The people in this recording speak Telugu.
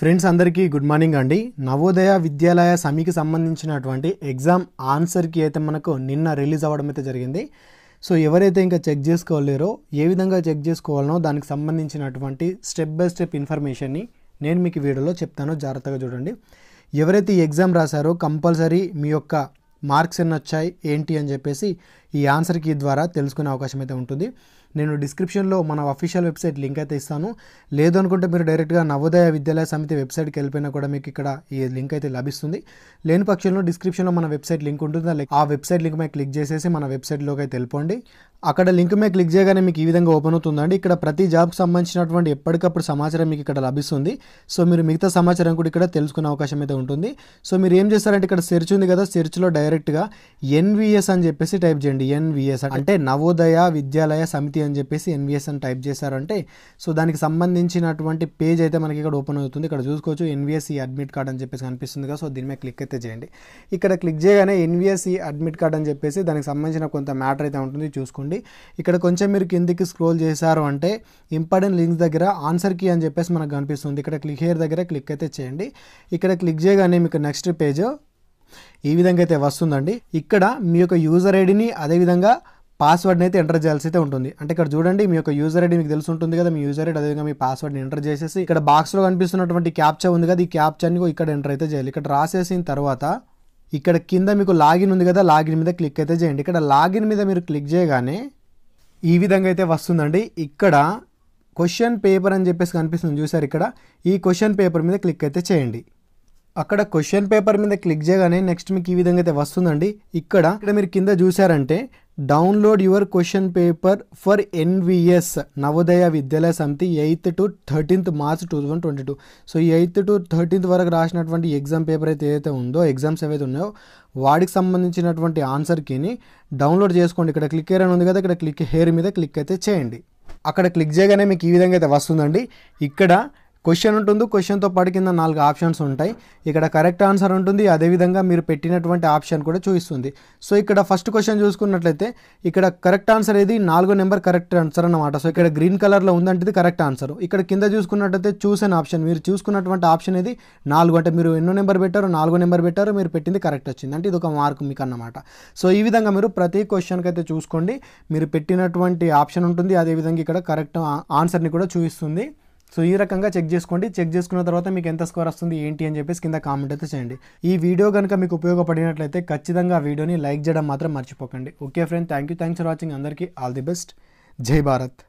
ఫ్రెండ్స్ అందరికీ గుడ్ మార్నింగ్ అండి నవోదయ విద్యాలయ సమికి సంబంధించినటువంటి ఎగ్జామ్ ఆన్సర్కి అయితే మనకు నిన్న రిలీజ్ అవ్వడం అయితే జరిగింది సో ఎవరైతే ఇంకా చెక్ చేసుకోలేరో ఏ విధంగా చెక్ చేసుకోవాలనో దానికి సంబంధించినటువంటి స్టెప్ బై స్టెప్ ఇన్ఫర్మేషన్ని నేను మీకు వీడియోలో చెప్తాను జాగ్రత్తగా చూడండి ఎవరైతే ఈ ఎగ్జామ్ రాశారో కంపల్సరీ మీ యొక్క మార్క్స్ ఎన్ని వచ్చాయి ఏంటి అని చెప్పేసి ఈ ఆన్సర్కి ద్వారా తెలుసుకునే అవకాశం అయితే ఉంటుంది నేను డిస్క్రిప్షన్లో మన అఫీషియల్ వెబ్సైట్ లింక్ అయితే ఇస్తాను లేదు అనుకుంటే మీరు డైరెక్ట్గా నవోదయ విద్యాలయ సమితి వెబ్సైట్కి వెళ్ళిపోయినా కూడా మీకు ఇక్కడ ఈ లింక్ అయితే లభిస్తుంది లేని పక్షంలో డిస్క్రిప్షన్లో మన వెబ్సైట్ లింక్ ఉంటుందా ఆ వెబ్సైట్ లింక్ మీద క్లిక్ చేసేసి మన వెబ్సైట్లోకి అయితే వెళ్ళిపోండి అక్కడ లింక్ మీద క్లిక్ చేయగానే మీకు ఈ విధంగా ఓపెన్ అవుతుందండి ఇక్కడ ప్రతి జాబ్కి సంబంధించినటువంటి ఎప్పటికప్పుడు సమాచారం మీకు ఇక్కడ లభిస్తుంది సో మీరు మిగతా సమాచారం కూడా ఇక్కడ తెలుసుకునే అవకాశం అయితే ఉంటుంది సో మీరు ఏం చేస్తారంటే ఇక్కడ సెర్చ్ ఉంది కదా సెర్చ్లో డైరెక్ట్గా ఎన్విఎస్ అని చెప్పేసి టైప్ చేయండి ఎన్విఎస్ అంటే నవోదయ విద్యాలయ సమితి అని చెప్పేసి ఎన్విఎస్ అని టైప్ చేశారంటే సో దానికి సంబంధించినటువంటి పేజ్ అయితే మనకి ఇక్కడ ఓపెన్ అవుతుంది ఇక్కడ చూసుకోవచ్చు ఎన్విఎస్ఈ అడ్మిట్ కార్డ్ అని చెప్పేసి కనిపిస్తుంది కదా సో దీని మీద క్లిక్ అయితే చేయండి ఇక్కడ క్లిక్ చేయగానే ఎన్విఎస్ఈ అడ్మిట్ కార్డ్ అని చెప్పేసి దానికి సంబంధించిన కొంత మ్యాటర్ అయితే ఉంటుంది చూసుకోండి ఇక్కడ కొంచెం మీరు కిందికి స్క్రోల్ చేశారు అంటే ఇంపార్టెంట్ లింక్స్ దగ్గర ఆన్సర్ కీ అని చెప్పేసి మనకు కనిపిస్తుంది ఇక్కడ క్లిక్ హేర్ దగ్గర క్లిక్ అయితే చేయండి ఇక్కడ క్లిక్ చేయగానే మీకు నెక్స్ట్ పేజ్ ఈ విధంగా అయితే వస్తుందండి ఇక్కడ మీ యొక్క యూజర్ ఐడిని అదేవిధంగా పాస్వర్డ్ని అయితే ఎంటర్ చేయాల్సి అయితే ఉంటుంది అంటే ఇక్కడ చూడండి మీ యొక్క యూజర్ ఐడి మీకు తెలుసు ఉంటుంది కదా మీ యూజర్ ఐడి అదేవిధంగా మీ పాస్వర్డ్ని ఎంటర్ చేసేసి ఇక్కడ బాక్స్లో కనిపిస్తున్నటువంటి క్యాప్చా ఉంది కదా ఈ క్యాప్చర్ని ఇక్కడ ఎంటర్ అయితే చేయాలి ఇక్కడ రాసేసిన తర్వాత ఇక్కడ కింద మీకు లాగిన్ ఉంది కదా లాగిన్ మీద క్లిక్ అయితే చేయండి ఇక్కడ లాగిన్ మీద మీరు క్లిక్ చేయగానే ఈ విధంగా అయితే వస్తుందండి ఇక్కడ క్వశ్చన్ పేపర్ అని చెప్పేసి కనిపిస్తుంది చూసారు ఇక్కడ ఈ క్వశ్చన్ పేపర్ మీద క్లిక్ అయితే చేయండి అక్కడ క్వశ్చన్ పేపర్ మీద క్లిక్ చేయగానే నెక్స్ట్ మీకు ఈ విధంగా అయితే వస్తుందండి ఇక్కడ ఇక్కడ మీరు కింద చూసారంటే download your question paper for NVS Navodaya Vidyalaya Samiti eighth to thirteenth March two thousand twenty two so ఈ ఎయిత్ టు థర్టీన్త్ వరకు రాసినటువంటి ఎగ్జామ్ పేపర్ అయితే ఏదైతే ఉందో ఎగ్జామ్స్ ఏవైతే ఉన్నాయో వాడికి సంబంధించినటువంటి ఆన్సర్కి డౌన్లోడ్ చేసుకోండి ఇక్కడ క్లిక్ హెయిర్ అని ఉంది కదా ఇక్కడ క్లిక్ హెయిర్ మీద క్లిక్ అయితే చేయండి అక్కడ క్లిక్ చేయగానే మీకు ఈ విధంగా అయితే వస్తుందండి ఇక్కడ క్వశ్చన్ ఉంటుంది క్వశ్చన్తో పాటు కింద నాలుగు ఆప్షన్స్ ఉంటాయి ఇక్కడ కరెక్ట్ ఆన్సర్ ఉంటుంది అదేవిధంగా మీరు పెట్టినటువంటి ఆప్షన్ కూడా చూపిస్తుంది సో ఇక్కడ ఫస్ట్ క్వశ్చన్ చూసుకున్నట్లయితే ఇక్కడ కరెక్ట్ ఆన్సర్ ఏది నాలుగో నెంబర్ కరెక్ట్ ఆన్సర్ అనమాట సో ఇక్కడ గ్రీన్ కలర్లో ఉందంటే కరెక్ట్ ఆన్సర్ ఇక్కడ కింద చూసుకున్నట్లయితే చూస్ అన్ ఆప్షన్ మీరు చూసుకున్నటువంటి ఆప్షన్ ఇది నాలుగు అంటే మీరు ఎన్నో నెంబర్ పెట్టారు నాలుగో నెంబర్ పెట్టారు మీరు పెట్టింది కరెక్ట్ వచ్చింది అంటే ఇది ఒక మార్క్ మీకు అన్నమాట సో ఈ విధంగా మీరు ప్రతి క్వశ్చన్కి అయితే చూసుకోండి మీరు పెట్టినటువంటి ఆప్షన్ ఉంటుంది అదేవిధంగా ఇక్కడ కరెక్ట్ ఆన్సర్ని కూడా చూపిస్తుంది సో ఈ రకంగా చెక్ చేసుకోండి చెక్ చేసుకున్న తర్వాత మీకు ఎంత స్కోర్ వస్తుంది ఏంటి అని చెప్పేసి కింద కామెంట్ అయితే చేయండి ఈ వీడియో కనుక మీకు ఉపయోగపడినట్లయితే ఖచ్చితంగా ఆ వీడియోని లైక్ చేయడం మాత్రం మర్చిపోకండి okay friend thank you thanks for watching అందరికీ all the best Jai Bharat